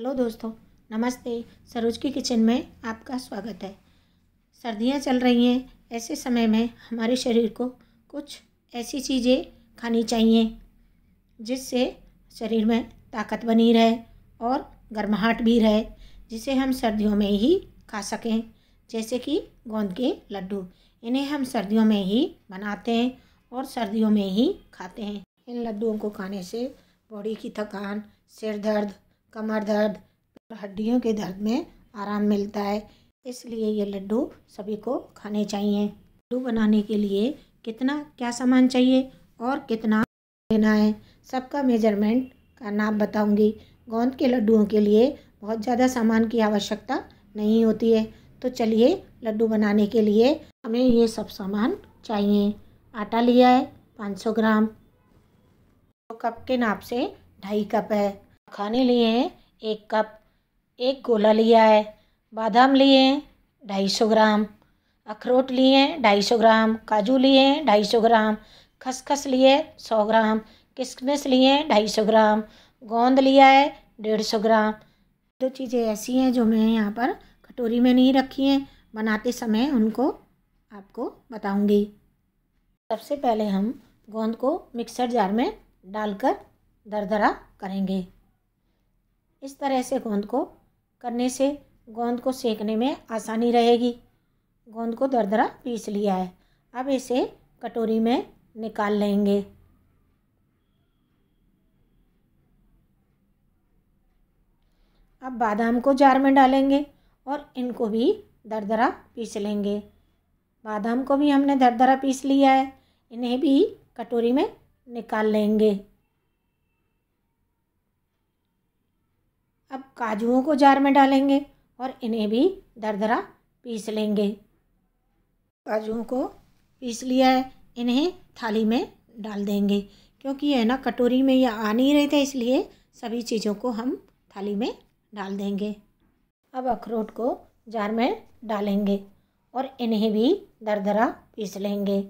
hello दोस्तों नमस्ते सरोज की किचन में आपका स्वागत है सर्दियाँ चल रही हैं ऐसे समय में हमारे शरीर को कुछ ऐसी चीज़ें खानी चाहिए जिससे शरीर में ताकत बनी रहे और गर्माहट भी रहे जिसे हम सर्दियों में ही खा सकें जैसे कि गोंद के लड्डू इन्हें हम सर्दियों में ही बनाते हैं और सर्दियों में ही खाते हैं इन लड्डुओं को खाने से बॉडी की थकान सिर दर्द कमर दर्द हड्डियों के दर्द में आराम मिलता है इसलिए ये लड्डू सभी को खाने चाहिए लड्डू बनाने के लिए कितना क्या सामान चाहिए और कितना लेना है सबका मेजरमेंट का नाप बताऊंगी गोंद के लड्डुओं के लिए बहुत ज़्यादा सामान की आवश्यकता नहीं होती है तो चलिए लड्डू बनाने के लिए हमें ये सब सामान चाहिए आटा लिया है 500 ग्राम तो कप के नाप से ढाई कप है खाने लिए हैं एक कप एक गोला लिया है बादाम लिए हैं ढाई सौ ग्राम अखरोट लिए हैं ढाई सौ ग्राम काजू लिए हैं ढाई सौ ग्राम खसखस लिए सौ ग्राम किशमिश लिए हैं ढाई सौ ग्राम गोंद लिया है डेढ़ सौ ग्राम दो चीज़ें ऐसी हैं जो मैं यहाँ पर कटोरी में नहीं रखी हैं बनाते समय उनको आपको बताऊंगी सबसे पहले हम गोंद को मिक्सर जार में डालकर दरदरा करेंगे इस तरह से गोंद को करने से गोंद को सेकने में आसानी रहेगी गोंद को दरदरा पीस लिया है अब इसे कटोरी में निकाल लेंगे अब बादाम को जार में डालेंगे और इनको भी दरदरा पीस लेंगे बादाम को भी हमने दरदरा पीस लिया है इन्हें भी कटोरी में निकाल लेंगे अब काजुओं को जार में डालेंगे और इन्हें भी दरदरा पीस लेंगे काजुओं को पीस लिया है इन्हें थाली में डाल देंगे क्योंकि ये ना कटोरी में या आ नहीं रहे थे इसलिए सभी चीज़ों को हम थाली में डाल देंगे अब अखरोट को जार में डालेंगे और इन्हें भी दरदरा पीस लेंगे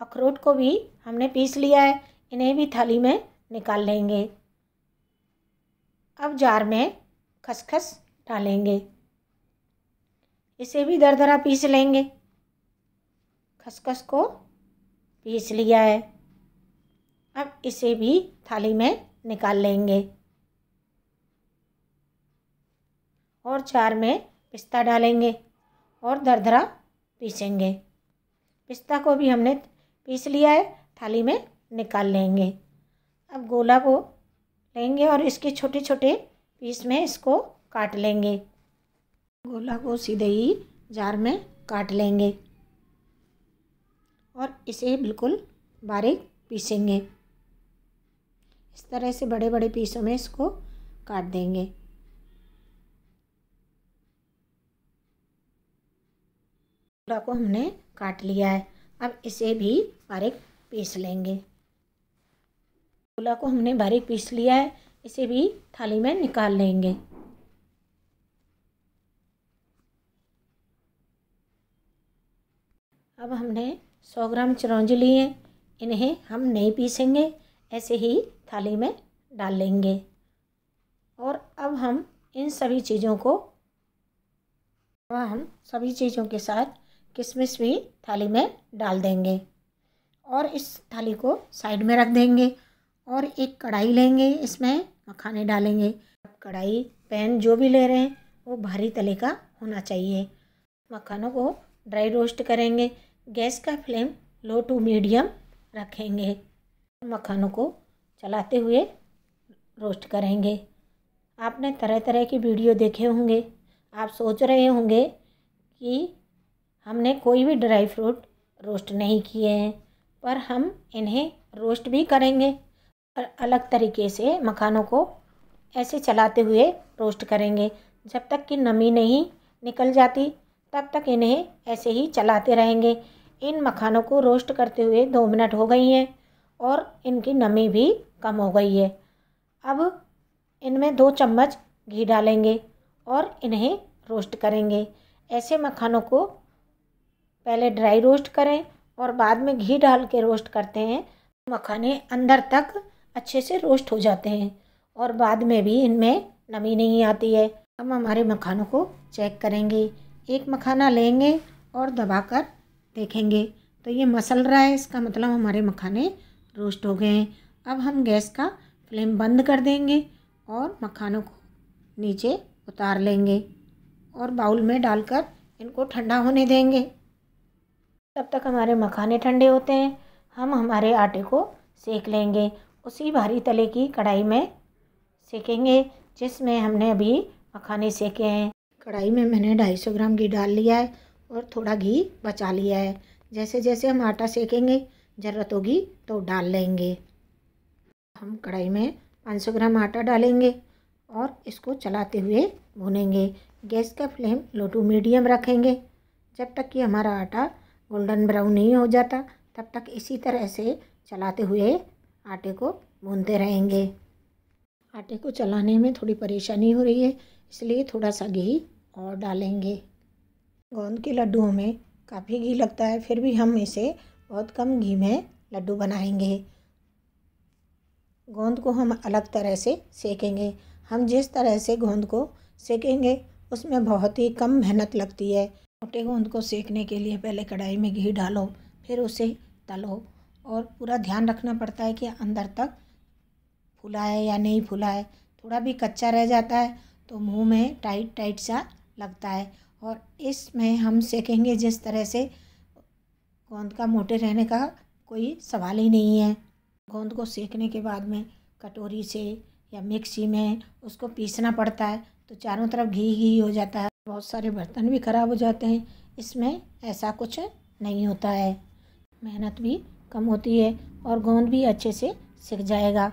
अखरोट को भी हमने पीस लिया है इन्हें भी थाली में निकाल लेंगे अब जार में खसखस डालेंगे इसे भी दरदरा पीस लेंगे खसखस को पीस लिया है अब इसे भी थाली में निकाल लेंगे और चार में पिस्ता डालेंगे और दरदरा पीसेंगे पिस्ता को भी हमने पीस लिया है थाली में निकाल लेंगे अब गोला को लेंगे और इसके छोटे छोटे पीस में इसको काट लेंगे गोला को सीधे ही जार में काट लेंगे और इसे बिल्कुल बारीक पीसेंगे इस तरह से बड़े बड़े पीसों में इसको काट देंगे गोला को हमने काट लिया है अब इसे भी बारीक पीस लेंगे गोला को हमने बारीक पीस लिया है इसे भी थाली में निकाल लेंगे अब हमने 100 ग्राम चिरौंजी लिए इन्हें हम नहीं पीसेंगे ऐसे ही थाली में डाल लेंगे और अब हम इन सभी चीज़ों को अब हम सभी चीज़ों के साथ किशमिश भी थाली में डाल देंगे और इस थाली को साइड में रख देंगे और एक कढ़ाई लेंगे इसमें मखाने डालेंगे कढ़ाई पैन जो भी ले रहे हैं वो भारी तले का होना चाहिए मखानों को ड्राई रोस्ट करेंगे गैस का फ्लेम लो टू मीडियम रखेंगे मखानों को चलाते हुए रोस्ट करेंगे आपने तरह तरह की वीडियो देखे होंगे आप सोच रहे होंगे कि हमने कोई भी ड्राई फ्रूट रोस्ट नहीं किए हैं पर हम इन्हें रोस्ट भी करेंगे अलग तरीके से मखानों को ऐसे चलाते हुए रोस्ट करेंगे जब तक कि नमी नहीं निकल जाती तब तक इन्हें ऐसे ही चलाते रहेंगे इन मखानों को रोस्ट करते हुए दो मिनट हो गई हैं और इनकी नमी भी कम हो गई है अब इनमें दो चम्मच घी डालेंगे और इन्हें रोस्ट करेंगे ऐसे मखानों को पहले ड्राई रोस्ट करें और बाद में घी डाल के रोस्ट करते हैं मखाने अंदर तक अच्छे से रोस्ट हो जाते हैं और बाद में भी इनमें नमी नहीं आती है हम हमारे मखानों को चेक करेंगे एक मखाना लेंगे और दबाकर देखेंगे तो ये मसल रहा है इसका मतलब हमारे मखाने रोस्ट हो गए हैं अब हम गैस का फ्लेम बंद कर देंगे और मखानों को नीचे उतार लेंगे और बाउल में डालकर इनको ठंडा होने देंगे तब तक हमारे मखाने ठंडे होते हैं हम हमारे आटे को सेक लेंगे उसी भारी तले की कढ़ाई में सेकेंगे जिसमें हमने अभी मखाने सेके हैं कढ़ाई में मैंने 250 ग्राम घी डाल लिया है और थोड़ा घी बचा लिया है जैसे जैसे हम आटा सेकेंगे ज़रूरत होगी तो डाल लेंगे हम कढ़ाई में 500 ग्राम आटा डालेंगे और इसको चलाते हुए भुनेंगे गैस का फ्लेम लो टू मीडियम रखेंगे जब तक कि हमारा आटा गोल्डन ब्राउन नहीं हो जाता तब तक इसी तरह से चलाते हुए आटे को भूनते रहेंगे आटे को चलाने में थोड़ी परेशानी हो रही है इसलिए थोड़ा सा घी और डालेंगे गोंद के लड्डुओं में काफ़ी घी लगता है फिर भी हम इसे बहुत कम घी में लड्डू बनाएंगे गोंद को हम अलग तरह से सेकेंगे हम जिस तरह से गोंद को सेकेंगे उसमें बहुत ही कम मेहनत लगती है मोटे गोंद को सेकने के लिए पहले कढ़ाई में घी डालो फिर उसे तलो और पूरा ध्यान रखना पड़ता है कि अंदर तक फूला है या नहीं फूला है थोड़ा भी कच्चा रह जाता है तो मुंह में टाइट टाइट सा लगता है और इसमें हम सेकेंगे जिस तरह से गोंद का मोटे रहने का कोई सवाल ही नहीं है गोंद को सेकने के बाद में कटोरी से या मिक्सी में उसको पीसना पड़ता है तो चारों तरफ घी घी हो जाता है बहुत सारे बर्तन भी ख़राब हो जाते हैं इसमें ऐसा कुछ नहीं होता है मेहनत भी कम होती है और गोंद भी अच्छे से सीख जाएगा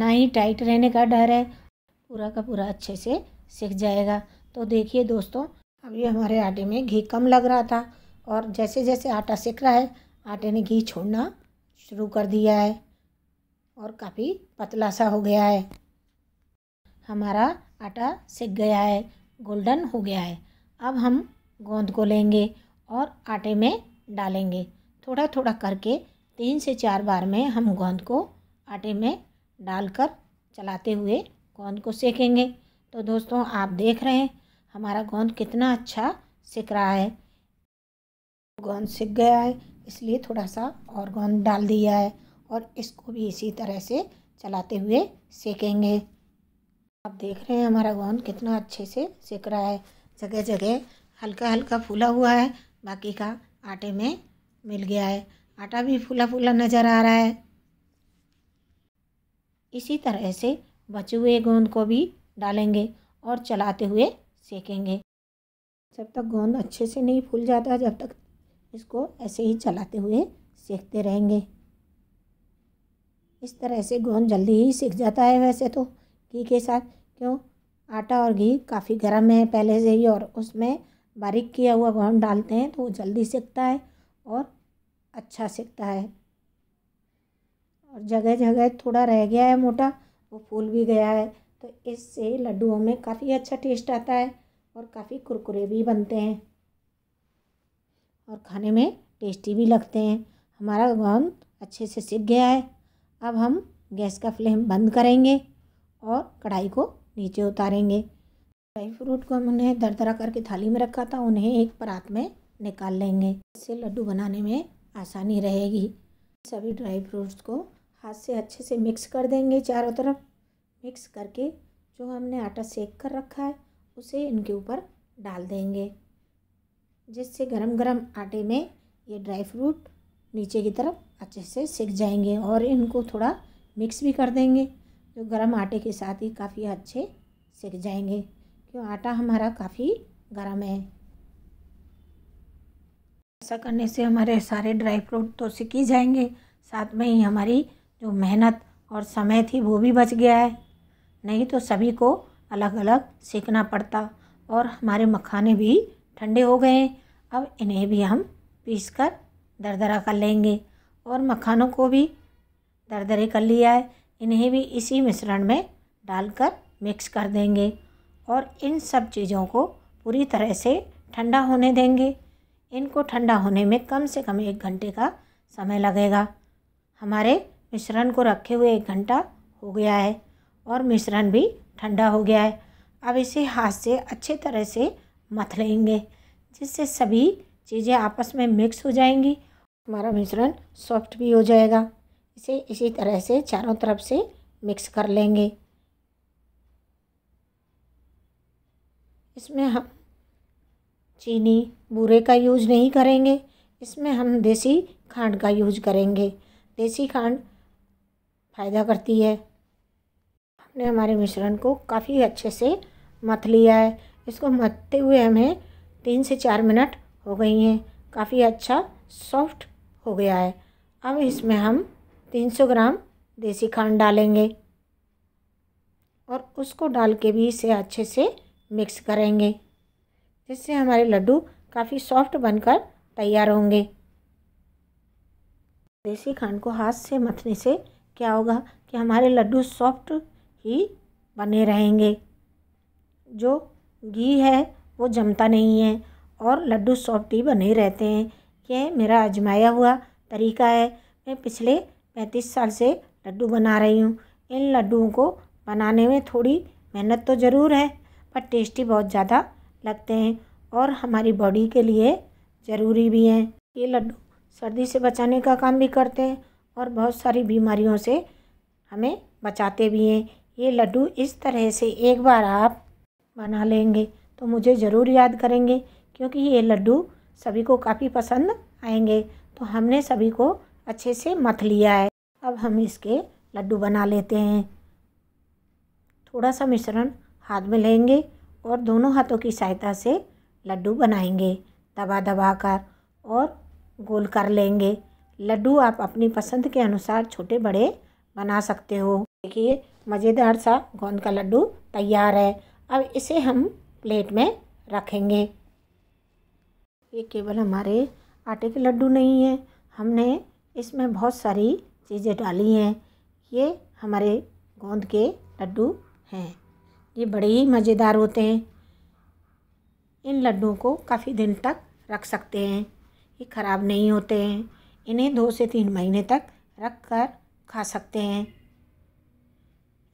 ना ही टाइट रहने का डर है पूरा का पूरा अच्छे से सीख जाएगा तो देखिए दोस्तों अभी हमारे आटे में घी कम लग रहा था और जैसे जैसे आटा सीख रहा है आटे ने घी छोड़ना शुरू कर दिया है और काफ़ी पतला सा हो गया है हमारा आटा सीख गया है गोल्डन हो गया है अब हम गोंद को लेंगे और आटे में डालेंगे थोड़ा थोड़ा करके तीन से चार बार में हम गोंद को आटे में डालकर चलाते हुए गोंद को सेकेंगे तो दोस्तों आप देख रहे हैं हमारा गोंद कितना अच्छा सिक रहा है गोंद सिक गया है इसलिए थोड़ा सा और गोंद डाल दिया है और इसको भी इसी तरह से चलाते हुए सेकेंगे आप देख रहे हैं हमारा गोंद कितना अच्छे से सिक रहा है जगह जगह हल्का हल्का फूला हुआ है बाकी का आटे में मिल गया है आटा भी फूला फूला नज़र आ रहा है इसी तरह से बचे हुए गोंद को भी डालेंगे और चलाते हुए सेकेंगे जब तक गोंद अच्छे से नहीं फूल जाता जब तक इसको ऐसे ही चलाते हुए सेकते रहेंगे इस तरह से गोंद जल्दी ही सीख जाता है वैसे तो घी के साथ क्यों आटा और घी काफ़ी गर्म है पहले से ही और उसमें बारीक किया हुआ गोंद डालते हैं तो वो जल्दी सीखता है और अच्छा सिकता है और जगह जगह थोड़ा रह गया है मोटा वो फूल भी गया है तो इससे लड्डुओं में काफ़ी अच्छा टेस्ट आता है और काफ़ी कुरकुरे भी बनते हैं और खाने में टेस्टी भी लगते हैं हमारा गोंद अच्छे से सिक गया है अब हम गैस का फ्लेम बंद करेंगे और कढ़ाई को नीचे उतारेंगे ड्राई फ्रूट को हमने दरा करके थाली में रखा था उन्हें एक परात में निकाल लेंगे इससे लड्डू बनाने में आसानी रहेगी सभी ड्राई फ्रूट्स को हाथ से अच्छे से मिक्स कर देंगे चारों तरफ मिक्स करके जो हमने आटा सेक कर रखा है उसे इनके ऊपर डाल देंगे जिससे गरम गरम आटे में ये ड्राई फ्रूट नीचे की तरफ अच्छे से सेक जाएंगे और इनको थोड़ा मिक्स भी कर देंगे जो गरम आटे के साथ ही काफ़ी अच्छे सेक जाएंगे क्यों आटा हमारा काफ़ी गरम है ऐसा करने से हमारे सारे ड्राई फ्रूट तो सिक ही जाएंगे साथ में ही हमारी जो मेहनत और समय थी वो भी बच गया है नहीं तो सभी को अलग अलग सेकना पड़ता और हमारे मखाने भी ठंडे हो गए अब इन्हें भी हम पीस कर दरदरा कर लेंगे और मखानों को भी दरदरे कर लिया है इन्हें भी इसी मिश्रण में डालकर मिक्स कर देंगे और इन सब चीज़ों को पूरी तरह से ठंडा होने देंगे इनको ठंडा होने में कम से कम एक घंटे का समय लगेगा हमारे मिश्रण को रखे हुए एक घंटा हो गया है और मिश्रण भी ठंडा हो गया है अब इसे हाथ से अच्छे तरह से मथ लेंगे जिससे सभी चीज़ें आपस में मिक्स हो जाएंगी हमारा मिश्रण सॉफ्ट भी हो जाएगा इसे इसी तरह से चारों तरफ से मिक्स कर लेंगे इसमें हम चीनी बूरे का यूज नहीं करेंगे इसमें हम देसी खांड का यूज करेंगे देसी खांड फ़ायदा करती है हमने हमारे मिश्रण को काफ़ी अच्छे से मथ लिया है इसको मथते हुए हमें तीन से चार मिनट हो गई हैं काफ़ी अच्छा सॉफ्ट हो गया है अब इसमें हम 300 ग्राम देसी खांड डालेंगे और उसको डाल के भी इसे अच्छे से मिक्स करेंगे जिससे हमारे लड्डू काफ़ी सॉफ्ट बनकर तैयार होंगे देसी खांड को हाथ से मथने से क्या होगा कि हमारे लड्डू सॉफ्ट ही बने रहेंगे जो घी है वो जमता नहीं है और लड्डू सॉफ्ट ही बने रहते हैं यह मेरा आजमाया हुआ तरीका है मैं पिछले पैंतीस साल से लड्डू बना रही हूँ इन लड्डुओं को बनाने में थोड़ी मेहनत तो ज़रूर है पर टेस्टी बहुत ज़्यादा लगते हैं और हमारी बॉडी के लिए ज़रूरी भी हैं ये लड्डू सर्दी से बचाने का काम भी करते हैं और बहुत सारी बीमारियों से हमें बचाते भी हैं ये लड्डू इस तरह से एक बार आप बना लेंगे तो मुझे ज़रूर याद करेंगे क्योंकि ये लड्डू सभी को काफ़ी पसंद आएंगे तो हमने सभी को अच्छे से मथ लिया है अब हम इसके लड्डू बना लेते हैं थोड़ा सा मिश्रण हाथ में लेंगे और दोनों हाथों की सहायता से लड्डू बनाएंगे दबा दबा कर और गोल कर लेंगे लड्डू आप अपनी पसंद के अनुसार छोटे बड़े बना सकते हो देखिए मज़ेदार सा गोंद का लड्डू तैयार है अब इसे हम प्लेट में रखेंगे ये केवल हमारे आटे के लड्डू नहीं है हमने इसमें बहुत सारी चीज़ें डाली हैं ये हमारे गोंद के लड्डू हैं ये बड़े ही मज़ेदार होते हैं इन लड्डू को काफ़ी दिन तक रख सकते हैं ये ख़राब नहीं होते हैं इन्हें दो से तीन महीने तक रख कर खा सकते हैं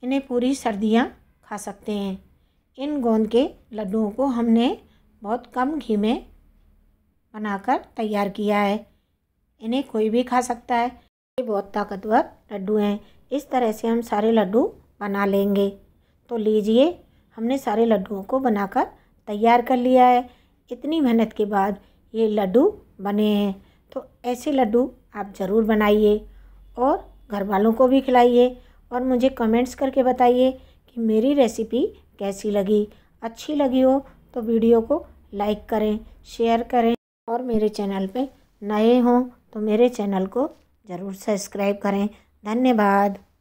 इन्हें पूरी सर्दियाँ खा सकते हैं इन गोंद के लड्डुओं को हमने बहुत कम घी में बनाकर तैयार किया है इन्हें कोई भी खा सकता है ये बहुत ताकतवर लड्डू हैं इस तरह से हम सारे लड्डू बना लेंगे तो लीजिए हमने सारे लड्डुओं को बनाकर तैयार कर लिया है इतनी मेहनत के बाद ये लड्डू बने हैं तो ऐसे लड्डू आप ज़रूर बनाइए और घर वालों को भी खिलाइए और मुझे कमेंट्स करके बताइए कि मेरी रेसिपी कैसी लगी अच्छी लगी हो तो वीडियो को लाइक करें शेयर करें और मेरे चैनल पे नए हों तो मेरे चैनल को ज़रूर सब्सक्राइब करें धन्यवाद